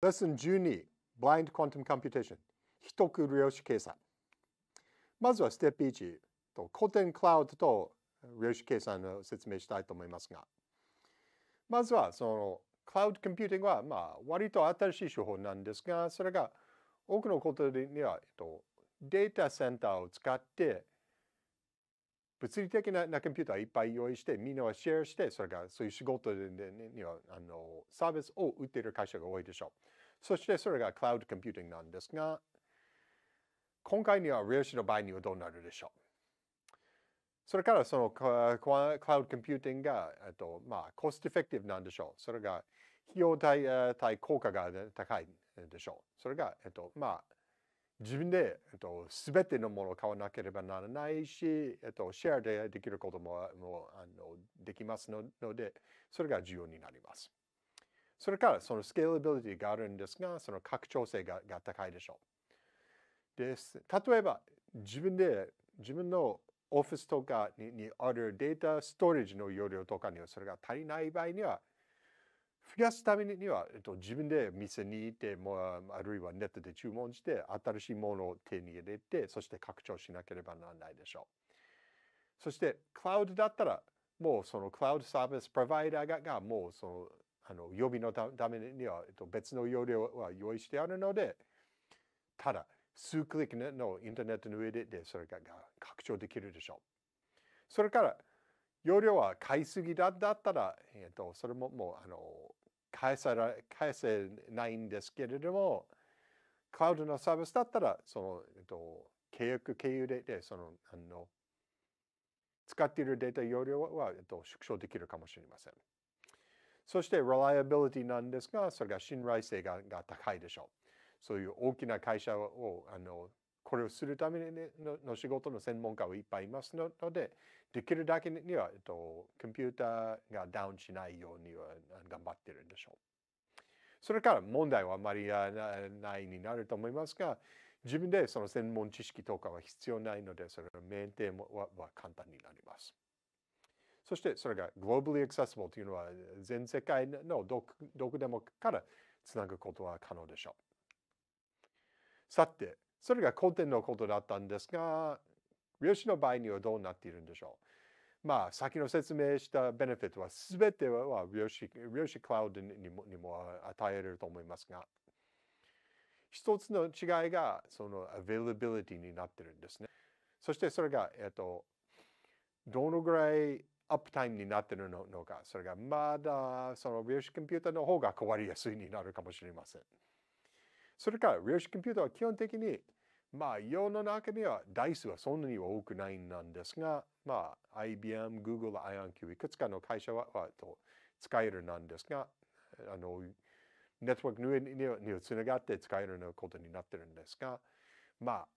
レッスン12 Blind Quantum Computation 非特量子計算まずはステップ1と古典クラウドと量子計算の説明したいと思いますがまずはそのクラウドコンピューティングはまあ割と新しい手法なんですがそれが多くのことには、えっと、データセンターを使って物理的なコンピューターいっぱい用意して、みんなはシェアして、それがそういう仕事にはあのサービスを売っている会社が多いでしょう。そしてそれがクラウドコンピューティングなんですが、今回にはレーシの場合にはどうなるでしょう。それからそのクラウドコンピューティングが、えっとまあ、コストエフェクティブなんでしょう。それが費用対対効果が高いでしょう。それが、えっとまあ、自分で、えっと、全てのものを買わなければならないし、えっと、シェアでできることももあのできますので、それが重要になります。それからそのスケーラビリティがあるんですが、その拡張性がが高いでしょう。です。例えば、自分で自分のオフィスとかににあるデータストレージの容量とかにはそれが足りない場合には、増やすためには、えっと、自分で店に行ってもあるいはネットで注文して新しいものを手に入れてそして拡張しなければならないでしょうそしてクラウドだったらもうそのクラウドサービスプロバイダーががもうそのあの予備のためには、えっと、別の容量は用意してあるのでただ数クリックのインターネットの上ででそれがが拡張できるでしょうそれから容量は買いすぎだったら、えっと、それももうあの返さら返せないんですけれども、クラウドのサービスだったら、その、えっと、契約経由で、でその、あの、使っているデータ容量は、えっと、縮小できるかもしれません。そして、reliability なんですが、それが信頼性がが高いでしょう。そういう大きな会社を、あの、これをするための仕事の専門家はいっぱいいますので、できるだけには、えっと、コンピューターがダウンしないようには頑張ってるんでしょう。それから問題はあまりないになると思いますが、自分でその専門知識とかは必要ないので、それのメンテはは簡単になります。そしてそれが globally accessible というのは全世界のどこでもからつなぐことは可能でしょう。さて、それが古典のことだったんですが、師の場合にはどうなっているんでしょう。まあ、先の説明したベネフィットは全ては吉師クラウドにもにも与えられると思いますが、一つの違いがその availability になっているんですね。そしてそれが、えっと、どのぐらいアップタイムになっているのか、それがまだその量子コンピューターの方が変わりやすいになるかもしれません。それから量子コンピューターは基本的にまあ世の中には台数はそんなに多くないんですがまあ IBM、Google、IonQ いくつかの会社はと使えるなんですがあのネットワークににつながって使えるようなことになってるんですがまあ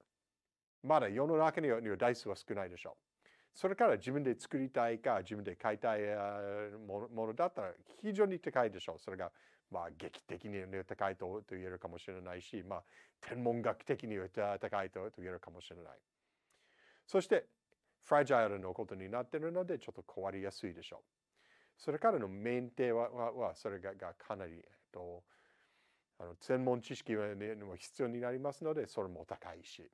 まだ世の中には台数は少ないでしょう。それから自分で作りたいか自分で買いたいものだったら非常に高いでしょう。それがまあ劇的に高いと言えるかもしれないし、まあ、天文学的に高いと言えるかもしれない。そしてフラジャイルのことになっているのでちょっと壊れやすいでしょう。それからのメンテははそれががかなり、えっと、あの専門知識も必要になりますのでそれも高いし。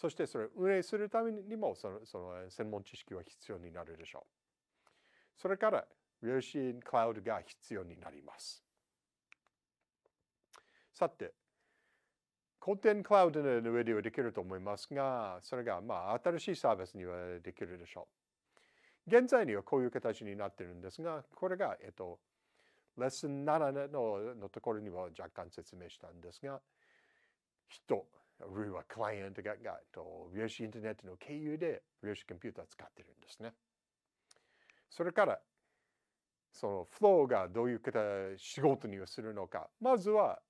そしてそれを運営するためにもそのその専門知識は必要になるでしょう。それから VLCN クラウドが必要になります。さて、コンテンツクラウドの上ではできると思いますが、それがまあ新しいサービスにはできるでしょう。現在にはこういう形になっているんですが、これが、えっと、レッスン7ののところには若干説明したんですが、人、あるいはクライアントががと量子インターネットの経由で量子コンピューター使ってるんですね。それからそのフローがどういう形仕事にするのかまずは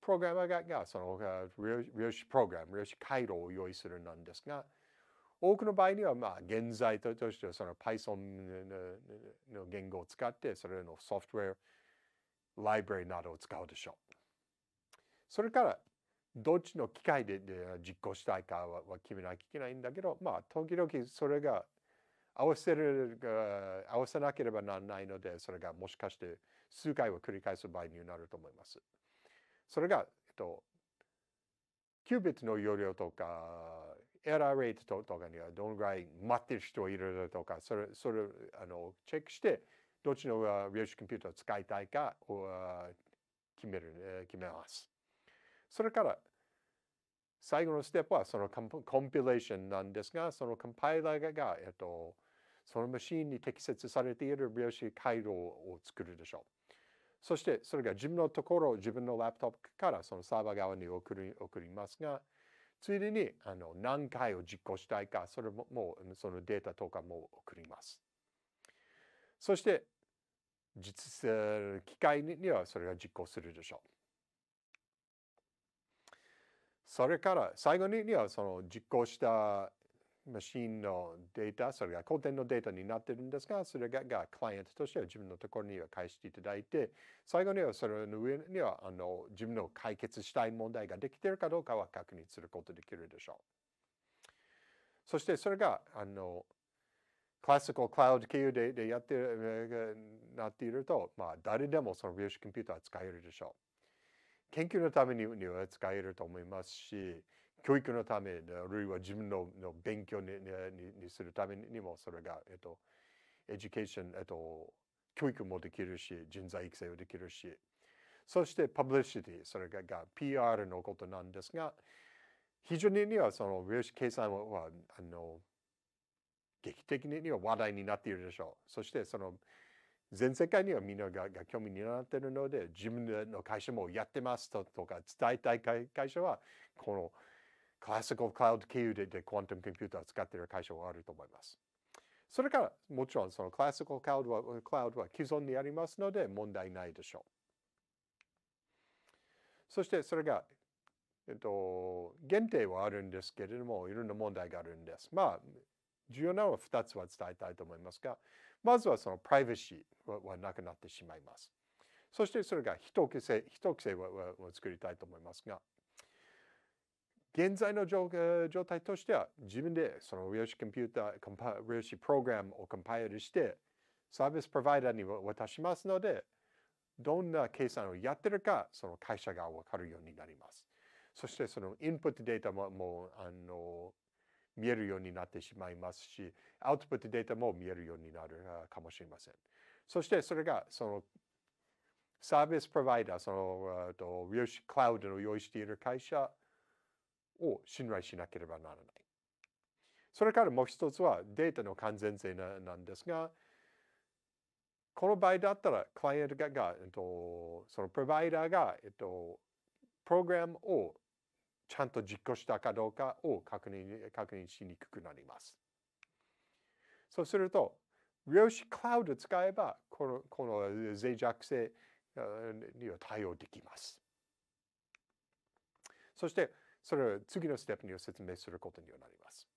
プログラマーががその量子プログラム量子回路を用意するなんですが多くの場合にはまあ現在としてその Python の言語を使ってそれのソフトウェアライブラリなどを使うでしょう。それからどっちの機械で実行したいかは決めなきゃいけないんだけど、まあ、時々それが合わせる、合わせなければならないので、それがもしかして数回を繰り返す場合になると思います。それが、えっと、キュービットの容量とか、エラーレートとかにはどのぐらい待ってる人いるとか、それ、それ、あの、チェックして、どっちのシュコンピューターを使いたいかを決める、決めます。それから最後のステップはそのコンピレーションなんですが、そのコンパイラーが、えっと、そのマシンに適切されている量子回路を作るでしょう。そしてそれが自分のところ、自分のラップトップからそのサーバー側に送り送りますが、ついでにあの何回を実行したいか、それももうそのデータとかも送ります。そして実機械にはそれが実行するでしょう。それから最後にはその実行したマシンのデータ、それがコンテンツのデータになってるんですが、それががクライアントとしては自分のところには返していただいて、最後にはそれの上にはあの自分の解決したい問題ができているかどうかは確認することできるでしょう。そしてそれがあのクラシカルクラウド経由ででやってなっていると、まあ、誰でもその量子コンピューター使えるでしょう。研究のためには使えると思いますし教育のためあるいは自分の勉強ににするためにもそれが、えっと、エデュケーション、えっと、教育もできるし人材育成もできるしそしてパブリシティそれがが PR のことなんですが非常にはその量子計算はあの劇的には話題になっているでしょうそしてその全世界にはみんなが興味になっているので、自分の会社もやってますとか、伝えたい会社は、このクラシカルクラウド経由ででクワントムコンピューターを使っている会社はあると思います。それから、もちろんそのクラシカルクラウドはクラウドは既存にありますので問題ないでしょう。そしてそれが、えっと、限定はあるんですけれども、いろんな問題があるんです。まあ、重要なのは2つは伝えたいと思いますが、まずはそのプライバシーはなくなってしまいます。そしてそれが非規制、非規制を作りたいと思いますが、現在の状態としては自分でその量子コンピューター、量子プログラムをコンパイルしてサービスプロバイダーに渡しますので、どんな計算をやってるか、その会社がわかるようになります。そしてそのインプットデータももうあの見えるようになってしまいますし、アウトプットデータも見えるようになるかもしれません。そしてそれがそのサービスプロバイダー、そのとクラウドの用意している会社を信頼しなければならない。それからもう一つはデータの完全性なんですが、この場合だったら、クライアントが、えっと、そのプロバイダーが、えっと、プログラムをちゃんと実行したかどうかを確認確認しにくくなります。そうすると、量子クラウド使えば、このこの脆弱性には対応できます。そして、それを次のステップに説明することになります。